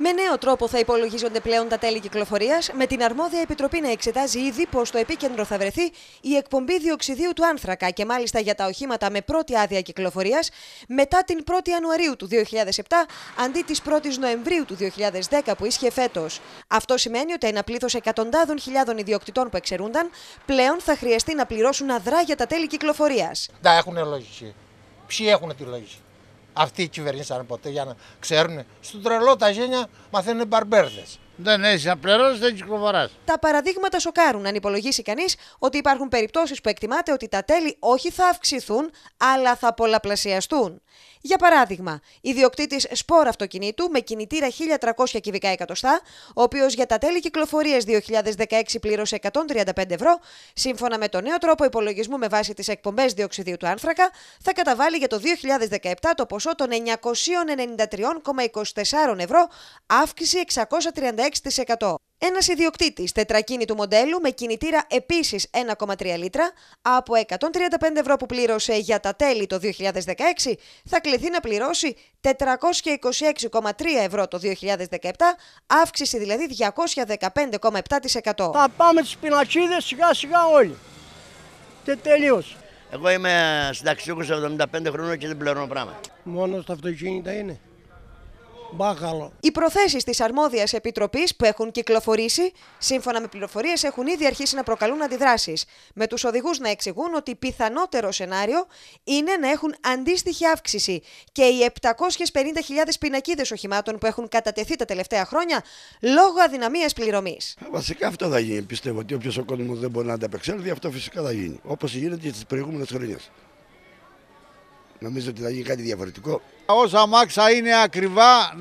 Με νέο τρόπο θα υπολογίζονται πλέον τα τέλη κυκλοφορίας, με την αρμόδια επιτροπή να εξετάζει ήδη πω στο επίκεντρο θα βρεθεί η εκπομπή διοξιδίου του άνθρακα και μάλιστα για τα οχήματα με πρώτη άδεια κυκλοφορίας μετά την 1η Ιανουαρίου του 2007 αντί της 1η Νοεμβρίου του 2010 που ίσχυε φέτος. Αυτό σημαίνει ότι ένα πλήθος εκατοντάδων χιλιάδων ιδιοκτητών που εξαιρούνταν πλέον θα χρειαστεί να πληρώσουν αδρά για τα τέλη κυκλοφορίας. Τα έχουν λογική. Ποιοι έχουν τη λογική. Αυτοί οι κυβερνήσανε ποτέ για να ξέρουν. Στον τρελό τα γένια μαθαίνουν μπαρμπέρδες. Δεν έχεις να πληρώσεις, δεν κυκλοφορά. Τα παραδείγματα σοκάρουν αν υπολογίσει κανείς ότι υπάρχουν περιπτώσεις που εκτιμάται ότι τα τέλη όχι θα αυξηθούν, αλλά θα πολλαπλασιαστούν. Για παράδειγμα, ιδιοκτήτης σπορ αυτοκινήτου με κινητήρα 1300 κυβικά εκατοστά, ο οποίος για τα τέλη κυκλοφορίας 2016 πλήρωσε 135 ευρώ, σύμφωνα με το νέο τρόπο υπολογισμού με βάση τις εκπομπές διοξιδίου του άνθρακα, θα καταβάλει για το 2017 το ποσό των 993,24 ευρώ, αύξηση 636 ένας Ένα ιδιοκτήτη τετρακίνητου μοντέλου με κινητήρα επίση 1,3 λίτρα από 135 ευρώ που πλήρωσε για τα τέλη το 2016 θα κληθεί να πληρώσει 426,3 ευρώ το 2017, αύξηση δηλαδή 215,7%. Θα πάμε τις πινακίδες σιγά σιγά όλοι και τελείως. Εγώ είμαι συνταξιούχος 75 χρόνων και δεν πληρώνω πράγμα. Μόνο στα αυτοκίνητα είναι. Οι προθέσεις της αρμόδιας επιτροπής που έχουν κυκλοφορήσει, σύμφωνα με πληροφορίες, έχουν ήδη αρχίσει να προκαλούν αντιδράσεις. Με τους οδηγούς να εξηγούν ότι πιθανότερο σενάριο είναι να έχουν αντίστοιχη αύξηση και οι 750.000 πινακίδες οχημάτων που έχουν κατατεθεί τα τελευταία χρόνια λόγω αδυναμίας πληρωμής. Ε, βασικά αυτό θα γίνει. Πιστεύω ότι όποιος ο κόσμος δεν μπορεί να ανταπεξέλθει, αυτό φυσικά θα γίνει. Όπως γίνεται τι προηγούμενες χρονιές. Νομίζω ότι θα γίνει κάτι διαφορετικό. Όσα μάξα είναι ακριβά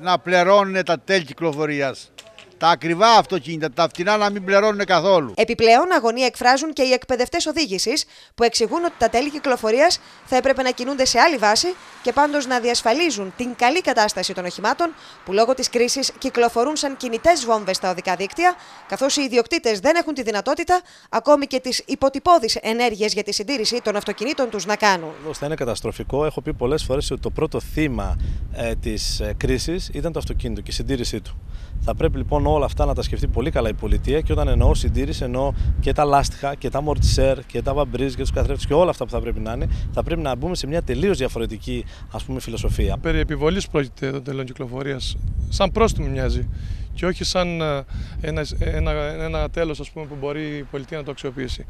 να πληρώνουν, να τα τέλη κυκλοφορίας τα ακριβά αυτοκίνητα, τα φτηνά να μην πληρώνουν καθόλου. Επιπλέον, αγωνία εκφράζουν και οι εκπαιδευτές οδήγησης που εξηγούν ότι τα τέλη κυκλοφορίας θα έπρεπε να κινούνται σε άλλη βάση και πάντως να διασφαλίζουν την καλή κατάσταση των οχημάτων που λόγω της κρίσης κυκλοφορούν σαν κινητές βόμβες στα οδικά δίκτυα, καθώς οι ιδιοκτήτες δεν έχουν τη δυνατότητα ακόμη και τις υποτυπώδεις ενέργειες για τη συντήρηση των αυτοκινήτων τους να κάνουν. Θα είναι καταστροφικό. Έχω πει πολλές φορές ότι το πρώτο θύμα ε, της ε, κρίσης ήταν το αυτοκίνητο και η συντήρησή του. Θα πρέπει λοιπόν όλα αυτά να τα σκεφτεί πολύ καλά η πολιτεία και όταν εννοώ συντήρηση, εννοώ και τα λάστιχα και τα μορτισέρ και τα βαμπρίζ και τους καθρέφτες και όλα αυτά που θα πρέπει να είναι, θα πρέπει να μπούμε σε μια τελείως διαφορετική ας πούμε, φιλοσοφία. Περί επιβολής πρόκειται των τελών κυκλοφορίας. Σαν πρόστιμο μοιάζει και όχι σαν ε, ένας, ένα, τέλος που μπορεί η πολιτεία να το αξιοποιήσει.